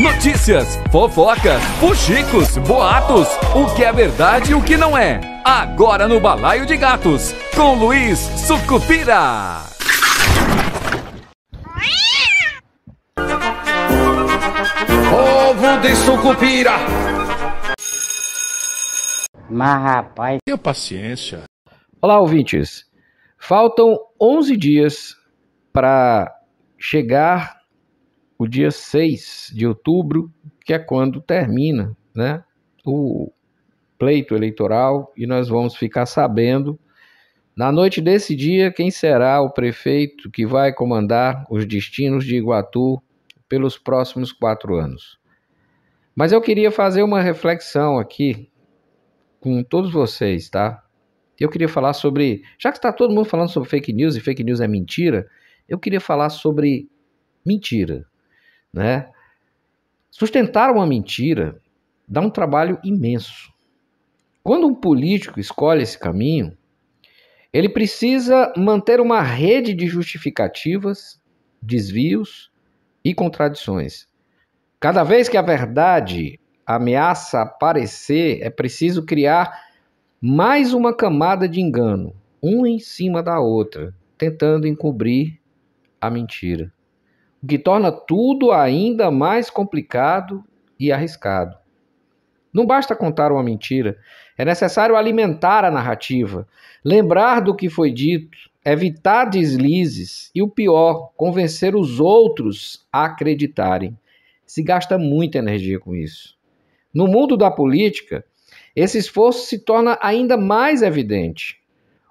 Notícias, fofocas, fuxicos, boatos, o que é verdade e o que não é. Agora no Balaio de Gatos, com Luiz Sucupira. Povo de Sucupira. Mas rapaz... Tenha paciência. Olá, ouvintes. Faltam 11 dias para chegar o dia 6 de outubro, que é quando termina né, o pleito eleitoral, e nós vamos ficar sabendo, na noite desse dia, quem será o prefeito que vai comandar os destinos de Iguatu pelos próximos quatro anos. Mas eu queria fazer uma reflexão aqui com todos vocês, tá? Eu queria falar sobre. Já que está todo mundo falando sobre fake news e fake news é mentira, eu queria falar sobre mentira né? Sustentar uma mentira dá um trabalho imenso. Quando um político escolhe esse caminho, ele precisa manter uma rede de justificativas, desvios e contradições. Cada vez que a verdade ameaça aparecer, é preciso criar mais uma camada de engano, uma em cima da outra, tentando encobrir a mentira o que torna tudo ainda mais complicado e arriscado. Não basta contar uma mentira, é necessário alimentar a narrativa, lembrar do que foi dito, evitar deslizes e o pior, convencer os outros a acreditarem. Se gasta muita energia com isso. No mundo da política, esse esforço se torna ainda mais evidente.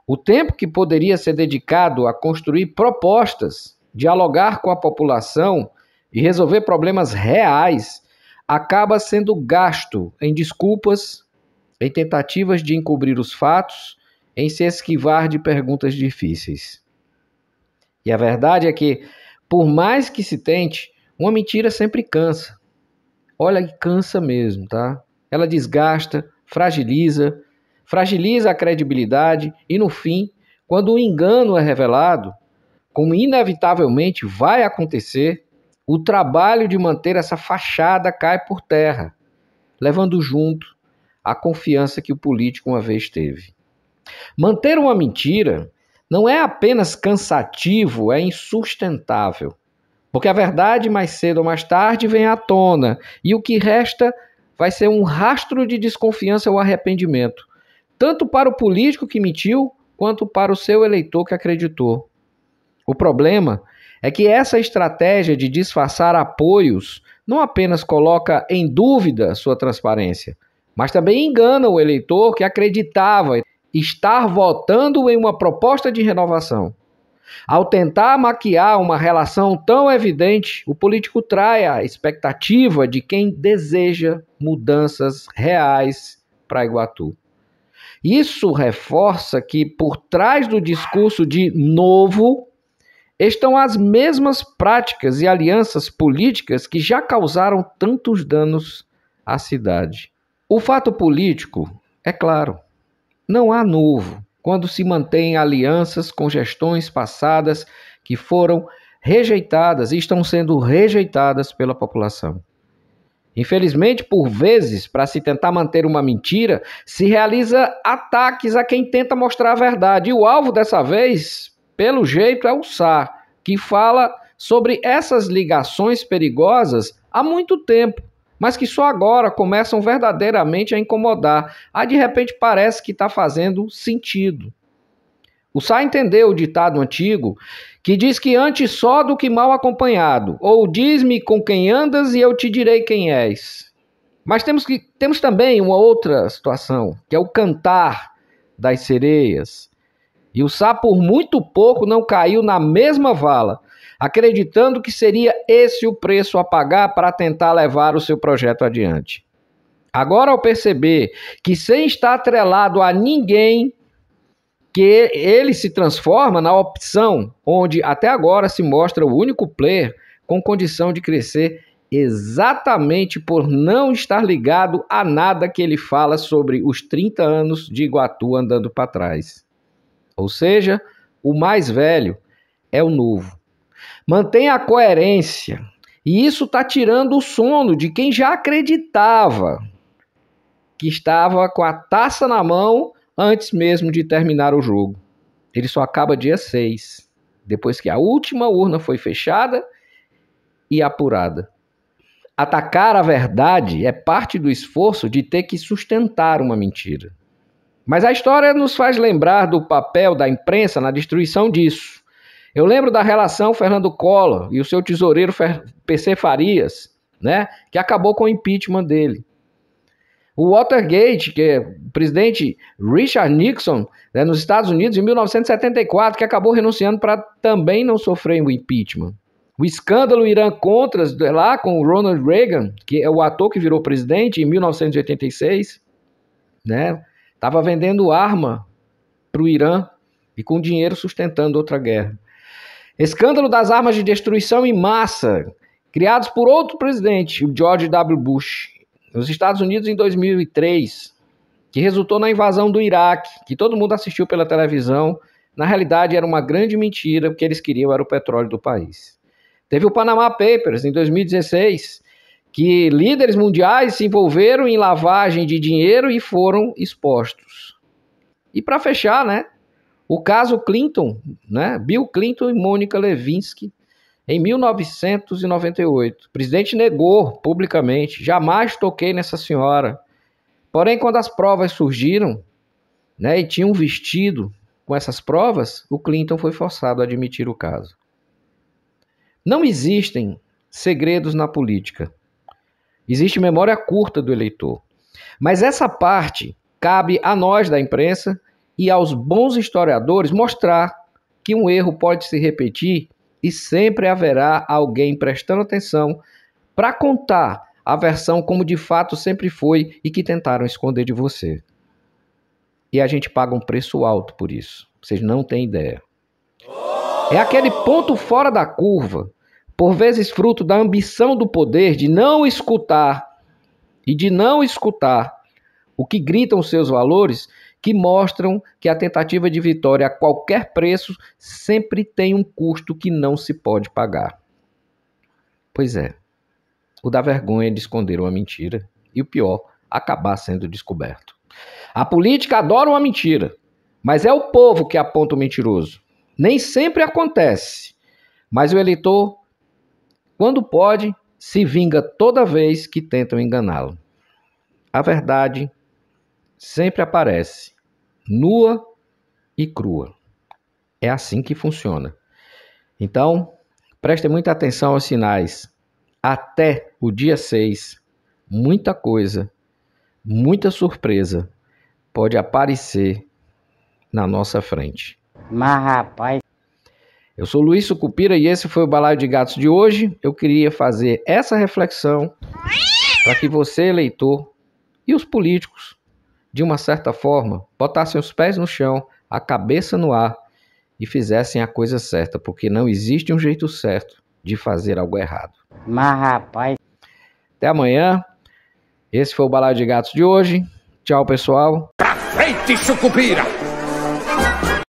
O tempo que poderia ser dedicado a construir propostas dialogar com a população e resolver problemas reais acaba sendo gasto em desculpas, em tentativas de encobrir os fatos, em se esquivar de perguntas difíceis. E a verdade é que, por mais que se tente, uma mentira sempre cansa. Olha, que cansa mesmo, tá? Ela desgasta, fragiliza, fragiliza a credibilidade e, no fim, quando o engano é revelado, como inevitavelmente vai acontecer, o trabalho de manter essa fachada cai por terra, levando junto a confiança que o político uma vez teve. Manter uma mentira não é apenas cansativo, é insustentável. Porque a verdade, mais cedo ou mais tarde, vem à tona, e o que resta vai ser um rastro de desconfiança ou arrependimento, tanto para o político que mentiu, quanto para o seu eleitor que acreditou. O problema é que essa estratégia de disfarçar apoios não apenas coloca em dúvida sua transparência, mas também engana o eleitor que acreditava estar votando em uma proposta de renovação. Ao tentar maquiar uma relação tão evidente, o político trai a expectativa de quem deseja mudanças reais para Iguatu. Isso reforça que por trás do discurso de novo estão as mesmas práticas e alianças políticas que já causaram tantos danos à cidade. O fato político, é claro, não há novo quando se mantêm alianças com gestões passadas que foram rejeitadas e estão sendo rejeitadas pela população. Infelizmente, por vezes, para se tentar manter uma mentira, se realiza ataques a quem tenta mostrar a verdade. E o alvo dessa vez pelo jeito é o SAR, que fala sobre essas ligações perigosas há muito tempo, mas que só agora começam verdadeiramente a incomodar. Aí de repente parece que está fazendo sentido. O Sá entendeu o ditado antigo que diz que antes só do que mal acompanhado, ou diz-me com quem andas e eu te direi quem és. Mas temos, que, temos também uma outra situação, que é o cantar das sereias, e o Sá, por muito pouco, não caiu na mesma vala, acreditando que seria esse o preço a pagar para tentar levar o seu projeto adiante. Agora, ao perceber que, sem estar atrelado a ninguém, que ele se transforma na opção onde até agora se mostra o único player com condição de crescer exatamente por não estar ligado a nada que ele fala sobre os 30 anos de Iguatu andando para trás. Ou seja, o mais velho é o novo. Mantenha a coerência. E isso está tirando o sono de quem já acreditava que estava com a taça na mão antes mesmo de terminar o jogo. Ele só acaba dia 6, depois que a última urna foi fechada e apurada. Atacar a verdade é parte do esforço de ter que sustentar uma mentira. Mas a história nos faz lembrar do papel da imprensa na destruição disso. Eu lembro da relação Fernando Collor e o seu tesoureiro PC Farias, né, que acabou com o impeachment dele. O Watergate, que é o presidente Richard Nixon, né, nos Estados Unidos, em 1974, que acabou renunciando para também não sofrer o impeachment. O escândalo Irã Contras, lá com Ronald Reagan, que é o ator que virou presidente em 1986, né? Estava vendendo arma para o Irã e com dinheiro sustentando outra guerra. Escândalo das armas de destruição em massa, criados por outro presidente, o George W. Bush, nos Estados Unidos em 2003, que resultou na invasão do Iraque, que todo mundo assistiu pela televisão. Na realidade, era uma grande mentira, porque eles queriam era o petróleo do país. Teve o Panama Papers em 2016, que líderes mundiais se envolveram em lavagem de dinheiro e foram expostos. E para fechar, né, o caso Clinton, né, Bill Clinton e Mônica Lewinsky, em 1998. O presidente negou publicamente: jamais toquei nessa senhora. Porém, quando as provas surgiram, né, e tinha um vestido com essas provas, o Clinton foi forçado a admitir o caso. Não existem segredos na política. Existe memória curta do eleitor. Mas essa parte cabe a nós da imprensa e aos bons historiadores mostrar que um erro pode se repetir e sempre haverá alguém prestando atenção para contar a versão como de fato sempre foi e que tentaram esconder de você. E a gente paga um preço alto por isso. Vocês não têm ideia. É aquele ponto fora da curva por vezes fruto da ambição do poder de não escutar e de não escutar o que gritam seus valores, que mostram que a tentativa de vitória a qualquer preço sempre tem um custo que não se pode pagar. Pois é, o da vergonha de esconder uma mentira e o pior, acabar sendo descoberto. A política adora uma mentira, mas é o povo que aponta o mentiroso. Nem sempre acontece, mas o eleitor quando pode, se vinga toda vez que tentam enganá-lo. A verdade sempre aparece, nua e crua. É assim que funciona. Então, preste muita atenção aos sinais. Até o dia 6, muita coisa, muita surpresa pode aparecer na nossa frente. Mas, rapaz. Eu sou Luiz Sucupira e esse foi o Balaio de Gatos de hoje. Eu queria fazer essa reflexão para que você, eleitor, e os políticos, de uma certa forma, botassem os pés no chão, a cabeça no ar e fizessem a coisa certa, porque não existe um jeito certo de fazer algo errado. Mas, rapaz. Até amanhã. Esse foi o Balaio de Gatos de hoje. Tchau, pessoal. Pra frente, Sucupira!